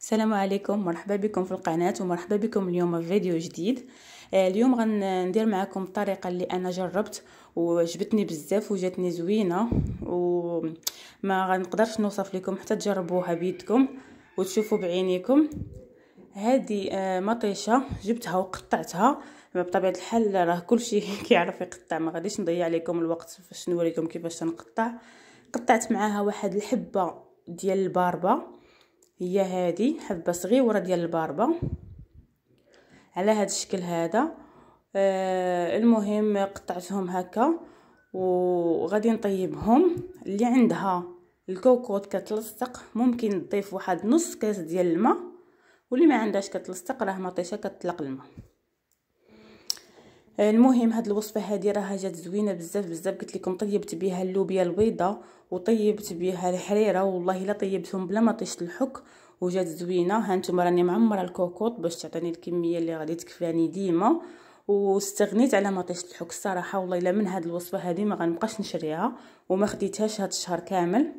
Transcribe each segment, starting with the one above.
السلام عليكم مرحبا بكم في القناة ومرحبا بكم اليوم في فيديو جديد آه، اليوم غندير معكم الطريقة اللي انا جربت وعجبتني بزاف وجاتني زوينة وما غنقدرش نوصف لكم حتى تجربوها بيدكم وتشوفوا بعينيكم هذه آه، مطيشه جبتها وقطعتها بطبيعه الحال راه كلشي كيعرف يقطع ما غاديش نضيع عليكم الوقت باش نوريكم كيفاش نقطع قطعت معاها واحد الحبه ديال الباربه هي هذه حبه صغيره ديال الباربه على هذا الشكل هذا آه المهم قطعتهم هكا وغادي نطيبهم اللي عندها الكوكوط كتلصق ممكن تضيف واحد نص كاس ديال الماء واللي ما عندهاش كتلصق راه مطيشه كتطلق الماء المهم هاد الوصفه هادي راها جات زوينه بزاف بزاف قلت لكم طيبت بها اللوبيا البيضه وطيبت بها الحريره والله لا طيبتهم بلا ما طيشت الحك وجات زوينه ها انتم راني معمره الكوكوط باش تعطيني الكميه اللي غادي تكفاني ديما واستغنيت على مطيشة الحك الصراحه والله الا من هاد الوصفه هادي ما غنبقاش نشريها وما خديتهاش هاد الشهر كامل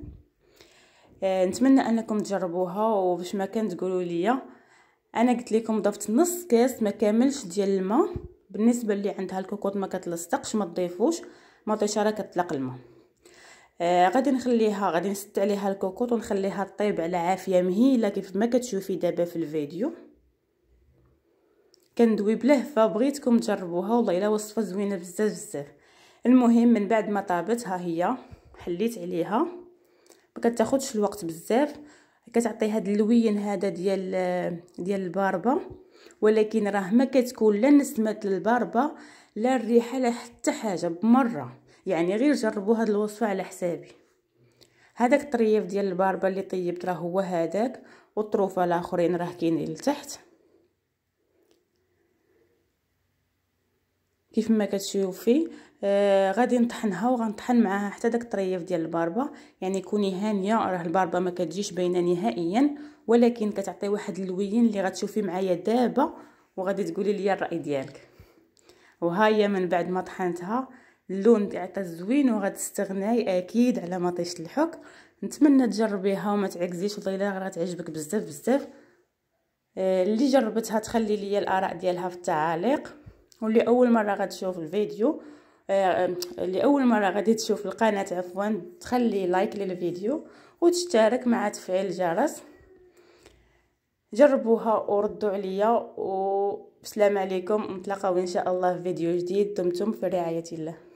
آه نتمنى انكم تجربوها وباش ما كان تقولوا لي انا قلت لكم ضفت نص كاس ما كاملش ديال الماء بالنسبه اللي عندها الكوكوط ما كتلصقش ما تضيفوش مطيشه راه كتلق الماء آه غادي نخليها غادي نسد عليها الكوكوط ونخليها طيب على عافيه مهيله كيف ما كتشوفي دابا في الفيديو كندوي بله فبغيتكم تجربوها والله الا وصفه زوينه بزاف بزاف المهم من بعد ما طابت ها هي حليت عليها ما كتاخذش الوقت بزاف كتعطي هاد اللوين هذا ديال ديال الباربه ولكن راه ما كتكون لا نسمه الباربا لا الريحه لا حتى حاجه بمره يعني غير جربوا هاد الوصفه على حسابي هذاك الطريف ديال الباربه اللي طيبت راه هو هذاك والطروفه الاخرين راه كاينين لتحت كيف ما كتشوفي آه غادي نطحنها وغنطحن معاها حتى داك الطريف ديال الباربه يعني كوني هانيه راه الباربه ما كتجيش باينه نهائيا ولكن كتعطي واحد اللوين اللي غتشوفي معايا دابا وغادي تقولي لي الراي ديالك وها هي من بعد ما طحنتها اللون تاعها زوين وغتستغناي اكيد على مطيشه الحك نتمنى تجربيها وما تعكزيش والله الا غتعجبك بزاف بزاف آه، اللي جربتها تخلي لي الاراء ديالها في التعاليق واللي اول مره غتشوف الفيديو آه، لاول مره غادي تشوف القناه عفوا تخلي لايك للفيديو وتشترك مع تفعيل الجرس جربوها وردوا عليا وسلام عليكم نتلاقاو ان شاء الله في فيديو جديد دمتم في رعايه الله